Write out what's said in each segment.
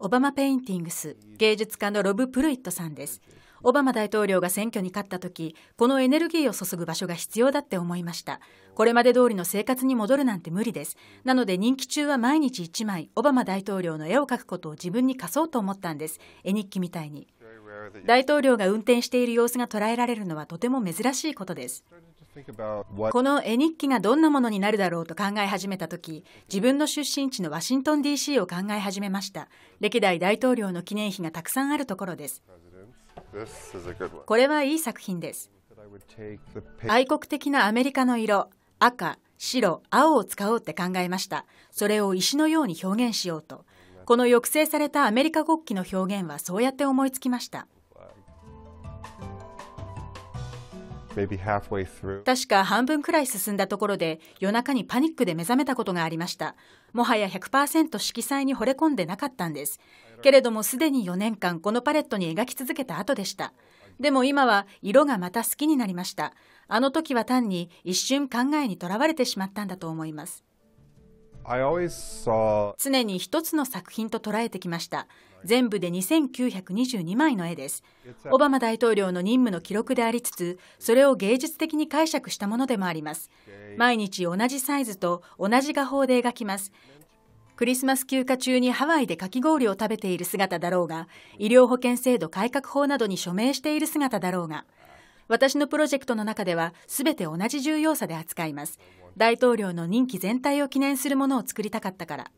オバマ・ペインティングス芸術家のロブ・プルイットさんですオバマ大統領が選挙に勝った時このエネルギーを注ぐ場所が必要だって思いましたこれまで通りの生活に戻るなんて無理ですなので任期中は毎日1枚オバマ大統領の絵を描くことを自分に課そうと思ったんです絵日記みたいに大統領が運転している様子が捉えられるのはとても珍しいことですこの絵日記がどんなものになるだろうと考え始めた時自分の出身地のワシントン DC を考え始めました歴代大統領の記念碑がたくさんあるところですこれはいい作品です愛国的なアメリカの色赤白青を使おうって考えましたそれを石のように表現しようとこの抑制されたアメリカ国旗の表現はそうやって思いつきました確か半分くらい進んだところで夜中にパニックで目覚めたことがありましたもはや100%色彩に惚れ込んでなかったんですけれどもすでに4年間このパレットに描き続けた後でしたでも今は色がまた好きになりましたあの時は単に一瞬考えにとらわれてしまったんだと思います常に一つの作品と捉えてきました。全部で2922枚の絵です。オバマ大統領の任務の記録でありつつ、それを芸術的に解釈したものでもあります。毎日同じサイズと同じ画法で描きます。クリスマス休暇中にハワイでかき氷を食べている姿だろうが、医療保険制度改革法などに署名している姿だろうが、私のプロジェクトの中では全て同じ重要さで扱います大統領の任期全体を記念するものを作りたかったから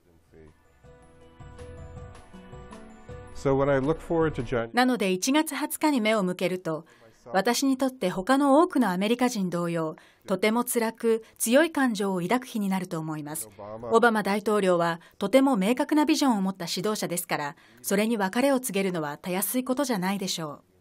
なので1月20日に目を向けると私にとって他の多くのアメリカ人同様とても辛く強い感情を抱く日になると思いますオバマ大統領はとても明確なビジョンを持った指導者ですからそれに別れを告げるのはたやすいことじゃないでしょう